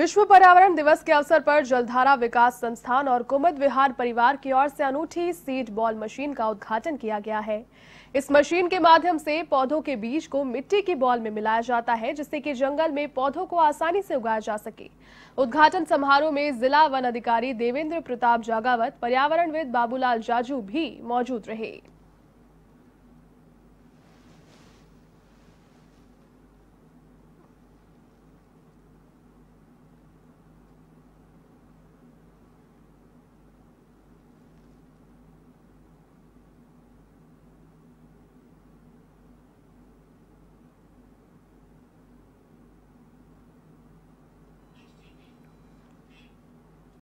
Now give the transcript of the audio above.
विश्व पर्यावरण दिवस के अवसर पर जलधारा विकास संस्थान और कुमद विहार परिवार की ओर से अनूठी सीड बॉल मशीन का उद्घाटन किया गया है इस मशीन के माध्यम से पौधों के बीज को मिट्टी की बॉल में मिलाया जाता है जिससे कि जंगल में पौधों को आसानी से उगाया जा सके उद्घाटन समारोह में जिला वन अधिकारी देवेंद्र प्रताप जागावत पर्यावरणविद बाबूलाल जाजू भी मौजूद रहे